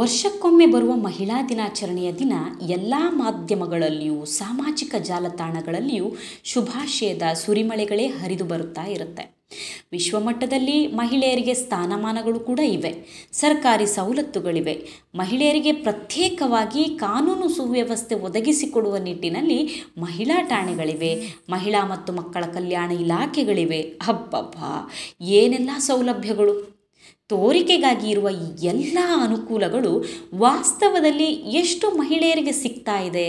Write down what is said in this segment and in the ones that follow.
ವರ್ಷಕ್ಕೊಮ್ಮೆ ಬರುವ ಮಹಿಳಾ ದಿನಾಚರಣೆಯ ದಿನ ಎಲ್ಲ ಮಾಧ್ಯಮಗಳಲ್ಲಿಯೂ ಸಾಮಾಜಿಕ ಜಾಲತಾಣಗಳಲ್ಲಿಯೂ ಶುಭಾಶಯದ ಸುರಿಮಳೆಗಳೇ ಹರಿದು ಬರುತ್ತಾ ಇರುತ್ತೆ ವಿಶ್ವಮಟ್ಟದಲ್ಲಿ ಮಹಿಳೆಯರಿಗೆ ಸ್ಥಾನಮಾನಗಳು ಕೂಡ ಇವೆ ಸರ್ಕಾರಿ ಸವಲತ್ತುಗಳಿವೆ ಮಹಿಳೆಯರಿಗೆ ಪ್ರತ್ಯೇಕವಾಗಿ ಕಾನೂನು ಸುವ್ಯವಸ್ಥೆ ಒದಗಿಸಿಕೊಡುವ ನಿಟ್ಟಿನಲ್ಲಿ ಮಹಿಳಾ ಠಾಣೆಗಳಿವೆ ಮಹಿಳಾ ಮತ್ತು ಮಕ್ಕಳ ಕಲ್ಯಾಣ ಇಲಾಖೆಗಳಿವೆ ಹಬ್ಬಬ್ಬ ಏನೆಲ್ಲ ಸೌಲಭ್ಯಗಳು ತೋರಿಕೆಗಾಗಿ ಇರುವ ಈ ಎಲ್ಲ ಅನುಕೂಲಗಳು ವಾಸ್ತವದಲ್ಲಿ ಎಷ್ಟು ಮಹಿಳೆಯರಿಗೆ ಸಿಗ್ತಾ ಇದೆ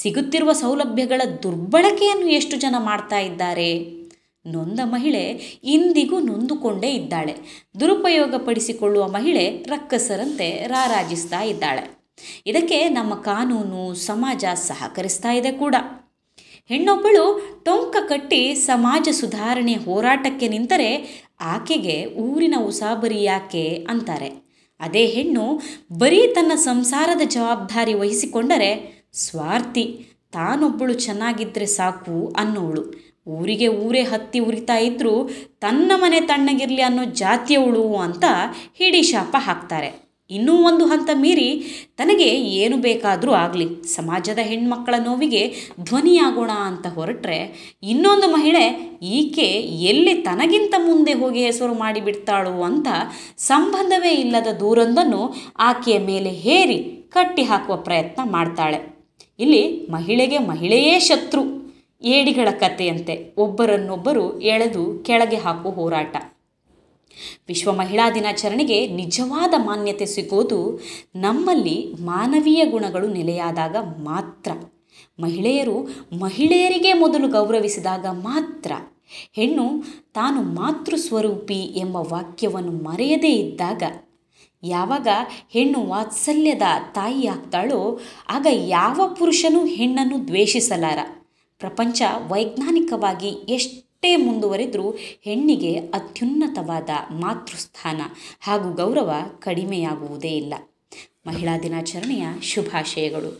ಸಿಗುತ್ತಿರುವ ಸೌಲಭ್ಯಗಳ ದುರ್ಬಳಕೆಯನ್ನು ಎಷ್ಟು ಜನ ಮಾಡ್ತಾ ಇದ್ದಾರೆ ನೊಂದ ಮಹಿಳೆ ಇಂದಿಗೂ ನೊಂದುಕೊಂಡೇ ಇದ್ದಾಳೆ ದುರುಪಯೋಗಪಡಿಸಿಕೊಳ್ಳುವ ಮಹಿಳೆ ರಕ್ಕಸರಂತೆ ರಾರಾಜಿಸ್ತಾ ಇದ್ದಾಳೆ ಇದಕ್ಕೆ ನಮ್ಮ ಕಾನೂನು ಸಮಾಜ ಸಹಕರಿಸ್ತಾ ಇದೆ ಕೂಡ ಹೆಣ್ಣೊಬ್ಬಳು ಟೊಂಕ ಕಟ್ಟಿ ಸಮಾಜ ಸುಧಾರಣೆ ಹೋರಾಟಕ್ಕೆ ನಿಂತರೆ ಆಕೆಗೆ ಊರಿನ ಉಸಾಬರಿ ಯಾಕೆ ಅಂತಾರೆ ಅದೇ ಹೆಣ್ಣು ಬರೀ ತನ್ನ ಸಂಸಾರದ ಜವಾಬ್ದಾರಿ ವಹಿಸಿಕೊಂಡರೆ ಸ್ವಾರ್ಥಿ ತಾನೊಬ್ಬಳು ಚೆನ್ನಾಗಿದ್ದರೆ ಸಾಕು ಅನ್ನೋಳು ಊರಿಗೆ ಊರೇ ಹತ್ತಿ ಉರಿತಾ ಇದ್ದರೂ ತನ್ನ ಮನೆ ತಣ್ಣಗಿರಲಿ ಅನ್ನೋ ಜಾತಿಯವಳು ಅಂತ ಹಿಡಿ ಶಾಪ ಹಾಕ್ತಾರೆ ಇನ್ನೂ ಒಂದು ಹಂತ ಮೀರಿ ತನಗೆ ಏನು ಬೇಕಾದರೂ ಆಗಲಿ ಸಮಾಜದ ಹೆಣ್ಮಕ್ಕಳ ನೋವಿಗೆ ಧ್ವನಿಯಾಗೋಣ ಅಂತ ಹೊರಟ್ರೆ ಇನ್ನೊಂದು ಮಹಿಳೆ ಈಕೆ ಎಲ್ಲಿ ತನಗಿಂತ ಮುಂದೆ ಹೋಗಿ ಹೆಸರು ಮಾಡಿಬಿಡ್ತಾಳು ಅಂತ ಸಂಬಂಧವೇ ಇಲ್ಲದ ದೂರೊಂದನ್ನು ಆಕೆಯ ಮೇಲೆ ಹೇರಿ ಕಟ್ಟಿ ಹಾಕುವ ಪ್ರಯತ್ನ ಮಾಡ್ತಾಳೆ ಇಲ್ಲಿ ಮಹಿಳೆಗೆ ಮಹಿಳೆಯೇ ಶತ್ರು ಏಡಿಗಳ ಕಥೆಯಂತೆ ಒಬ್ಬರನ್ನೊಬ್ಬರು ಎಳೆದು ಕೆಳಗೆ ಹಾಕುವ ಹೋರಾಟ ವಿಶ್ವ ಮಹಿಳಾ ದಿನಾಚರಣೆಗೆ ನಿಜವಾದ ಮಾನ್ಯತೆ ಸಿಗೋದು ನಮ್ಮಲ್ಲಿ ಮಾನವೀಯ ಗುಣಗಳು ನೆಲೆಯಾದಾಗ ಮಾತ್ರ ಮಹಿಳೆಯರು ಮಹಿಳೆಯರಿಗೆ ಮೊದಲು ಗೌರವಿಸಿದಾಗ ಮಾತ್ರ ಹೆಣ್ಣು ತಾನು ಮಾತೃ ಸ್ವರೂಪಿ ಎಂಬ ವಾಕ್ಯವನ್ನು ಮರೆಯದೇ ಇದ್ದಾಗ ಯಾವಾಗ ಹೆಣ್ಣು ವಾತ್ಸಲ್ಯದ ತಾಯಿ ಆಗ ಯಾವ ಪುರುಷನೂ ಹೆಣ್ಣನ್ನು ದ್ವೇಷಿಸಲಾರ ಪ್ರಪಂಚ ವೈಜ್ಞಾನಿಕವಾಗಿ ಎಷ್ಟು ಅಷ್ಟೇ ಮುಂದುವರೆದರೂ ಹೆಣ್ಣಿಗೆ ಅತ್ಯುನ್ನತವಾದ ಮಾತೃಸ್ಥಾನ ಹಾಗೂ ಗೌರವ ಕಡಿಮೆಯಾಗುವುದೇ ಇಲ್ಲ ಮಹಿಳಾ ದಿನಾಚರಣೆಯ ಶುಭಾಶಯಗಳು